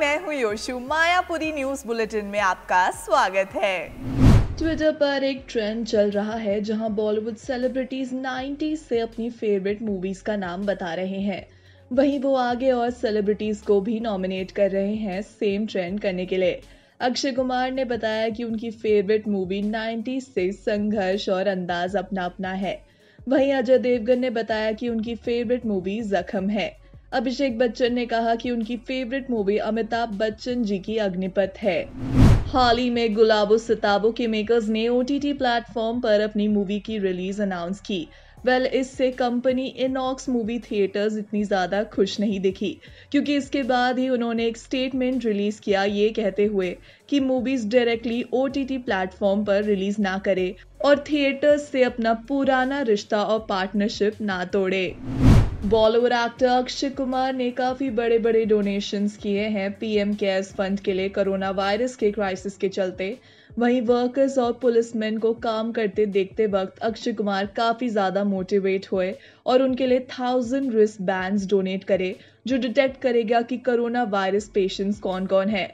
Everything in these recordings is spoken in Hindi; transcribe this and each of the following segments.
मैं हूं योशु मायापुरी न्यूज बुलेटिन में आपका स्वागत है ट्विटर पर एक ट्रेंड चल रहा है जहां बॉलीवुड सेलिब्रिटीज 90 से अपनी फेवरेट मूवीज का नाम बता रहे हैं वहीं वो आगे और सेलिब्रिटीज को भी नॉमिनेट कर रहे हैं सेम ट्रेंड करने के लिए अक्षय कुमार ने बताया कि उनकी फेवरेट मूवी 90s से संघर्ष और अंदाज अपना अपना है वहीं अजय देवगन ने बताया कि उनकी फेवरेट मूवी जख्म है अभिषेक बच्चन ने कहा कि उनकी फेवरेट मूवी अमिताभ बच्चन जी की अग्निपथ है हाल ही में गुलाबो सिताबो के मेकर्स ने ओ टी प्लेटफॉर्म पर अपनी मूवी की रिलीज अनाउंस की वेल well, इससे कंपनी इनॉक्स मूवी थिएटर्स इतनी ज़्यादा खुश नहीं दिखी क्योंकि इसके बाद ही उन्होंने एक स्टेटमेंट रिलीज़ किया ये कहते हुए कि मूवीज़ डायरेक्टली ओ प्लेटफॉर्म पर रिलीज़ ना करे और थिएटर्स से अपना पुराना रिश्ता और पार्टनरशिप ना तोड़े बॉलीवुड एक्टर अक्षय कुमार ने काफ़ी बड़े बड़े डोनेशंस किए हैं पीएम केयर्स फंड के लिए कोरोना वायरस के क्राइसिस के चलते वहीं वर्कर्स और पुलिसमैन को काम करते देखते वक्त अक्षय कुमार काफ़ी ज़्यादा मोटिवेट हुए और उनके लिए थाउजेंड रिस्क बैंड डोनेट करे जो डिटेक्ट करेगा कि कोरोना वायरस पेशेंट्स कौन कौन है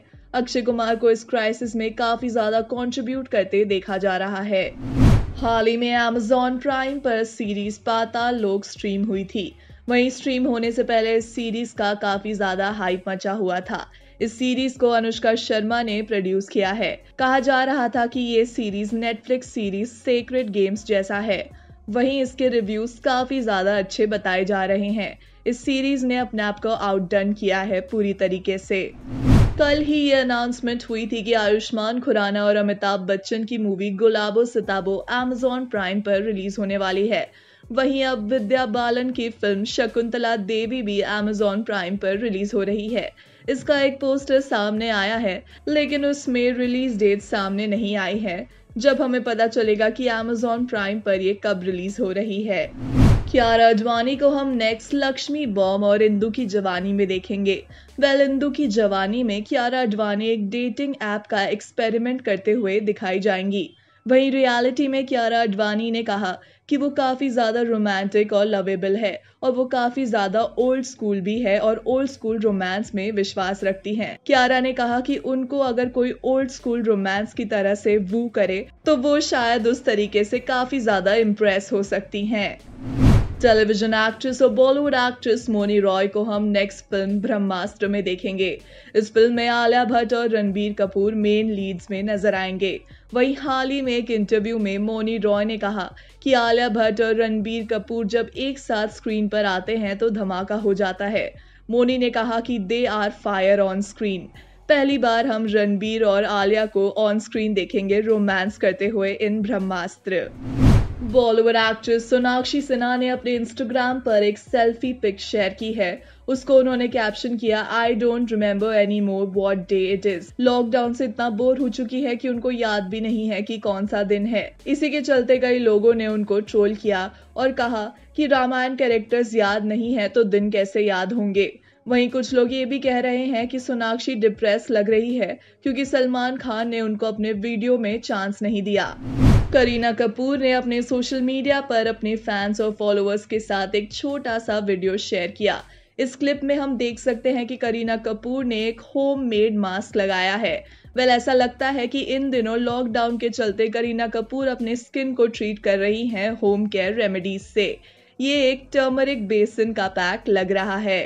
अक्षय कुमार को इस क्राइसिस में काफ़ी ज़्यादा कॉन्ट्रीब्यूट करते देखा जा रहा है हाल ही में अमेजॉन प्राइम पर सीरीज पाताल लोक स्ट्रीम हुई थी वहीं स्ट्रीम होने से पहले इस सीरीज का काफी ज्यादा हाइप मचा हुआ था इस सीरीज को अनुष्का शर्मा ने प्रोड्यूस किया है कहा जा रहा था कि ये series Netflix series sacred games जैसा है वहीं इसके रिव्यूज काफी ज्यादा अच्छे बताए जा रहे हैं इस सीरीज ने अपने आप को आउटडन किया है पूरी तरीके से कल ही ये अनाउंसमेंट हुई थी कि आयुष्मान खुराना और अमिताभ बच्चन की movie Gulabo Sitabo Amazon Prime पर रिलीज होने वाली है वहीं अब विद्या बालन की फिल्म शकुंतला देवी भी अमेजोन प्राइम पर रिलीज हो रही है इसका एक पोस्टर सामने आया है लेकिन उसमें रिलीज डेट सामने नहीं आई है जब हमें पता चलेगा कि अमेजोन प्राइम पर ये कब रिलीज हो रही है क्यारा अडवाणी को हम नेक्स्ट लक्ष्मी बॉम और इंदू की जवानी में देखेंगे वेल इंदू की जवानी में क्यारा अडवाणी एक डेटिंग ऐप का एक्सपेरिमेंट करते हुए दिखाई जाएंगी वहीं रियलिटी में क्यारा अडवाणी ने कहा कि वो काफ़ी ज़्यादा रोमांटिक और लवेबल है और वो काफ़ी ज़्यादा ओल्ड स्कूल भी है और ओल्ड स्कूल रोमांस में विश्वास रखती हैं क्यारा ने कहा कि उनको अगर कोई ओल्ड स्कूल रोमांस की तरह से वू करे तो वो शायद उस तरीके से काफ़ी ज़्यादा इम्प्रेस हो सकती हैं टेलीविजन एक्ट्रेस और बॉलीवुड एक्ट्रेस मोनी रॉय को हम नेक्स्ट फिल्म ब्रह्मास्त्र में देखेंगे इस फिल्म में आलिया भट्ट और रणबीर कपूर मेन लीड्स में नजर आएंगे वहीं हाल ही में एक इंटरव्यू में मोनी रॉय ने कहा कि आलिया भट्ट और रणबीर कपूर जब एक साथ स्क्रीन पर आते हैं तो धमाका हो जाता है मोनी ने कहा कि they are fire on screen पहली बार हम रणबीर और आलिया को ऑन स्क्रीन देखेंगे रोमांस करते हुए इन ब्रह्मास्त्र बॉलीवुड एक्ट्रेस सोनाक्षी सिन्हा ने अपने इंस्टाग्राम पर एक सेल्फी पिक शेयर की है उसको उन्होंने कैप्शन किया I don't remember any more what day it is lockdown से इतना बोर हो चुकी है कि उनको याद भी नहीं है कि कौन सा दिन है इसी के चलते कई लोगों ने उनको ट्रोल किया और कहा कि रामायण कैरेक्टर्स याद नहीं है तो दिन कैसे याद होंगे वहीं कुछ लोग ये भी कह रहे हैं कि सोनाक्षी डिप्रेस लग रही है क्योंकि सलमान खान ने उनको अपने वीडियो में चांस नहीं दिया करीना कपूर ने अपने सोशल मीडिया पर अपने फैंस और फॉलोअर्स के साथ एक छोटा सा वीडियो शेयर किया इस क्लिप में हम देख सकते हैं कि करीना कपूर ने एक होम मेड मास्क लगाया है वेल ऐसा लगता है कि इन दिनों लॉकडाउन के चलते करीना कपूर अपने स्किन को ट्रीट कर रही हैं होम केयर रेमेडीज से ये एक टर्मरिक बेसिन का पैक लग रहा है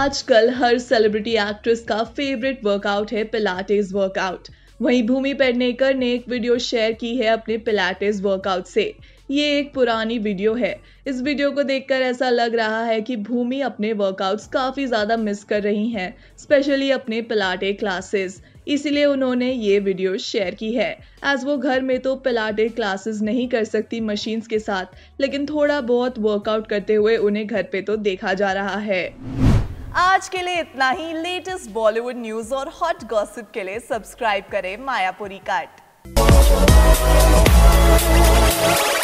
आजकल हर सेलिब्रिटी एक्ट्रेस का फेवरेट वर्कआउट है पिलाटेज वर्कआउट वहीं भूमि पेडनेकर ने एक वीडियो शेयर की है अपने पिलाटिस वर्कआउट से ये एक पुरानी वीडियो है इस वीडियो को देखकर ऐसा लग रहा है कि भूमि अपने वर्कआउट्स काफ़ी ज़्यादा मिस कर रही हैं स्पेशली अपने पिलाटे क्लासेस इसीलिए उन्होंने ये वीडियो शेयर की है एज वो घर में तो पिलाटे क्लासेस नहीं कर सकती मशीन्स के साथ लेकिन थोड़ा बहुत वर्कआउट करते हुए उन्हें घर पे तो देखा जा रहा है आज के लिए इतना ही लेटेस्ट बॉलीवुड न्यूज और हॉट गॉसिप के लिए सब्सक्राइब करें मायापुरी काट